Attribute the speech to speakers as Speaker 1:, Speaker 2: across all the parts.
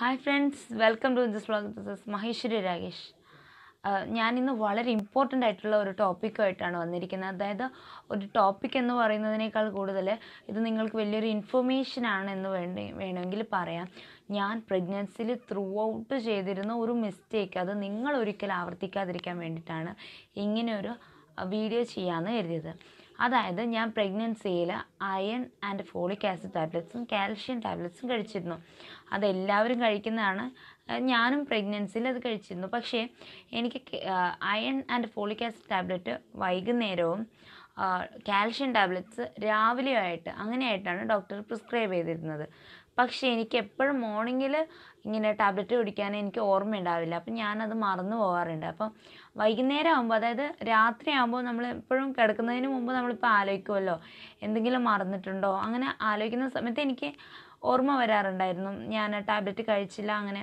Speaker 1: hi friends welcome to this blog this is Maheshwari Rakesh ഞാനിന്ന് വളരെ important ആയിട്ടുള്ള ഒരു ടോപ്പിക്കുമായിട്ടാണ് വന്നിരിക്കുന്നത് അതായത് ഒരു ടോപ്പിക് എന്ന് പറയുന്നതിനേക്കാൾ കൂടുതൽ ഇത് നിങ്ങൾക്ക് വലിയൊരു ഇൻഫർമേഷൻ ആണ് എന്ന് വേണ്ടി വേണമെങ്കിൽ പറയാം ഞാൻ പ്രഗ്നൻസിൽ ത്രൂ ഔട്ട് ചെയ്തിരുന്ന ഒരു മിസ്റ്റേക്ക് അത് നിങ്ങൾ ഒരിക്കലും ആവർത്തിക്കാതിരിക്കാൻ വേണ്ടിയിട്ടാണ് ഇങ്ങനെയൊരു വീഡിയോ ചെയ്യാമെന്ന് കരുതിയത് അതായത് ഞാൻ പ്രഗ്നൻസിയിൽ അയൺ ആൻഡ് ഫോളിക് ആസിഡ് ടാബ്ലറ്റ്സും കാൽഷ്യം ടാബ്ലറ്റ്സും കഴിച്ചിരുന്നു അതെല്ലാവരും കഴിക്കുന്നതാണ് ഞാനും പ്രഗ്നൻസിയിൽ അത് കഴിച്ചിരുന്നു പക്ഷേ എനിക്ക് iron and folic acid tablet വൈകുന്നേരവും കാൽഷ്യം ടാബ്ലറ്റ്സ് രാവിലെയായിട്ട് അങ്ങനെയായിട്ടാണ് ഡോക്ടർ പ്രിസ്ക്രൈബ് ചെയ്തിരുന്നത് പക്ഷേ എനിക്ക് എപ്പോഴും മോർണിംഗിൽ ഇങ്ങനെ ടാബ്ലറ്റ് കുടിക്കാൻ എനിക്ക് ഓർമ്മയുണ്ടാവില്ല അപ്പം ഞാനത് മറന്നു പോകാറുണ്ട് അപ്പം വൈകുന്നേരം ആകുമ്പോൾ അതായത് രാത്രി ആകുമ്പോൾ നമ്മൾ എപ്പോഴും കിടക്കുന്നതിന് മുമ്പ് നമ്മളിപ്പോൾ ആലോചിക്കുമല്ലോ എന്തെങ്കിലും മറന്നിട്ടുണ്ടോ അങ്ങനെ ആലോചിക്കുന്ന സമയത്ത് എനിക്ക് ഓർമ്മ വരാറുണ്ടായിരുന്നു ഞാൻ ടാബ്ലറ്റ് കഴിച്ചില്ല അങ്ങനെ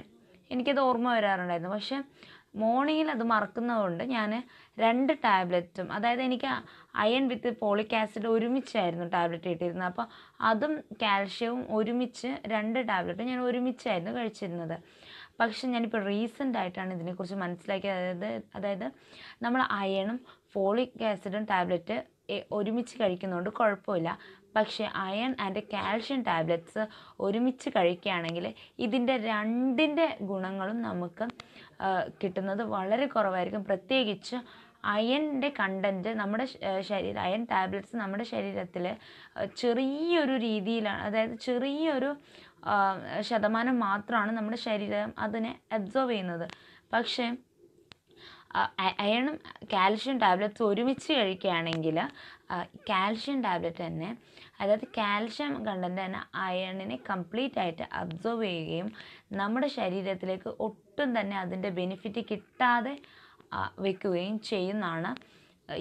Speaker 1: എനിക്കത് ഓർമ്മ വരാറുണ്ടായിരുന്നു പക്ഷേ മോർണിംഗിൽ അത് മറക്കുന്നതുകൊണ്ട് ഞാൻ രണ്ട് ടാബ്ലറ്റും അതായത് എനിക്ക് അയൺ വിത്ത് പോളിക് ആസിഡ് ഒരുമിച്ചായിരുന്നു ടാബ്ലറ്റ് ഇട്ടിരുന്നത് അപ്പോൾ അതും കാൽഷ്യവും ഒരുമിച്ച് രണ്ട് ടാബ്ലറ്റും ഞാൻ ഒരുമിച്ചായിരുന്നു കഴിച്ചിരുന്നത് പക്ഷെ ഞാനിപ്പോൾ റീസെൻ്റ് ആയിട്ടാണ് ഇതിനെക്കുറിച്ച് മനസ്സിലാക്കിയത് അതായത് അതായത് നമ്മൾ അയണും ഫോളിക് ആസിഡും ടാബ്ലറ്റ് ഒരുമിച്ച് കഴിക്കുന്നതുകൊണ്ട് കുഴപ്പമില്ല പക്ഷേ അയൺ ആൻഡ് കാൽഷ്യം ടാബ്ലറ്റ്സ് ഒരുമിച്ച് കഴിക്കുകയാണെങ്കിൽ ഇതിൻ്റെ രണ്ടിൻ്റെ ഗുണങ്ങളും നമുക്ക് കിട്ടുന്നത് വളരെ കുറവായിരിക്കും പ്രത്യേകിച്ച് അയണിൻ്റെ കണ്ടൻറ്റ് നമ്മുടെ ശരീരം അയൺ ടാബ്ലറ്റ്സ് നമ്മുടെ ശരീരത്തിൽ ചെറിയൊരു രീതിയിലാണ് അതായത് ചെറിയൊരു ശതമാനം മാത്രമാണ് നമ്മുടെ ശരീരം അതിനെ അബ്സോർവ് ചെയ്യുന്നത് പക്ഷേ അയണും കാൽഷ്യം ടാബ്ലറ്റ്സ് ഒരുമിച്ച് കഴിക്കുകയാണെങ്കിൽ കാൽഷ്യം ടാബ്ലറ്റ് തന്നെ അതായത് കാൽഷ്യം കണ്ടൻറ്റ് തന്നെ അയണിനെ കംപ്ലീറ്റ് ആയിട്ട് അബ്സോർബ് ചെയ്യുകയും നമ്മുടെ ശരീരത്തിലേക്ക് ഒട്ടും തന്നെ അതിൻ്റെ ബെനിഫിറ്റ് കിട്ടാതെ വെക്കുകയും ചെയ്യുന്നതാണ്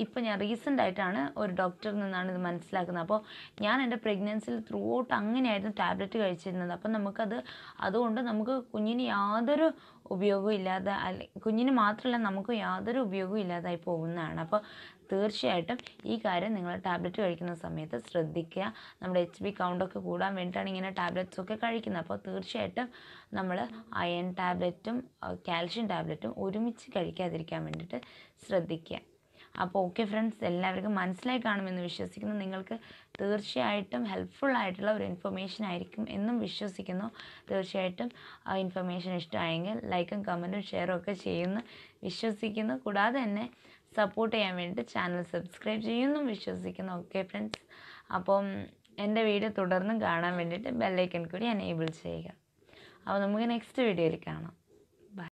Speaker 1: ഇപ്പോൾ ഞാൻ റീസെൻ്റ് ആയിട്ടാണ് ഒരു ഡോക്ടറിൽ നിന്നാണ് ഇത് മനസ്സിലാക്കുന്നത് അപ്പോൾ ഞാൻ എൻ്റെ പ്രഗ്നൻസിയിൽ ത്രൂ ഔട്ട് അങ്ങനെയായിരുന്നു ടാബ്ലറ്റ് കഴിച്ചിരുന്നത് അപ്പം നമുക്കത് അതുകൊണ്ട് നമുക്ക് കുഞ്ഞിന് യാതൊരു ഉപയോഗമില്ലാതെ ഇല്ലാതെ കുഞ്ഞിന് മാത്രമല്ല നമുക്കും യാതൊരു ഉപയോഗവും ഇല്ലാതായി പോകുന്നതാണ് അപ്പോൾ തീർച്ചയായിട്ടും ഈ കാര്യം നിങ്ങൾ ടാബ്ലറ്റ് കഴിക്കുന്ന സമയത്ത് ശ്രദ്ധിക്കുക നമ്മുടെ എച്ച് ബി കൗണ്ടൊക്കെ കൂടാൻ വേണ്ടിയിട്ടാണ് ഇങ്ങനെ ടാബ്ലറ്റ്സ് ഒക്കെ കഴിക്കുന്നത് അപ്പോൾ തീർച്ചയായിട്ടും നമ്മൾ അയൺ ടാബ്ലറ്റും കാൽഷ്യം ടാബ്ലറ്റും ഒരുമിച്ച് കഴിക്കാതിരിക്കാൻ വേണ്ടിയിട്ട് ശ്രദ്ധിക്കുക അപ്പോൾ ഓക്കെ ഫ്രണ്ട്സ് എല്ലാവർക്കും മനസ്സിലായി കാണുമെന്ന് വിശ്വസിക്കുന്നു നിങ്ങൾക്ക് തീർച്ചയായിട്ടും ഹെൽപ്ഫുൾ ആയിട്ടുള്ള ഒരു ഇൻഫർമേഷൻ ആയിരിക്കും എന്നും വിശ്വസിക്കുന്നു തീർച്ചയായിട്ടും ആ ഇൻഫർമേഷൻ ഇഷ്ടമായെങ്കിൽ ലൈക്കും കമൻറ്റും ഷെയറും ഒക്കെ ചെയ്യുന്നു വിശ്വസിക്കുന്നു കൂടാതെ തന്നെ സപ്പോർട്ട് ചെയ്യാൻ വേണ്ടി ചാനൽ സബ്സ്ക്രൈബ് ചെയ്യുമെന്നും വിശ്വസിക്കുന്നു ഓക്കെ ഫ്രണ്ട്സ് അപ്പം എൻ്റെ വീഡിയോ തുടർന്നും കാണാൻ വേണ്ടിയിട്ട് ബെല്ലൈക്കൻ കൂടി എനേബിൾ ചെയ്യുക അപ്പോൾ നമുക്ക് നെക്സ്റ്റ് വീഡിയോയിൽ കാണാം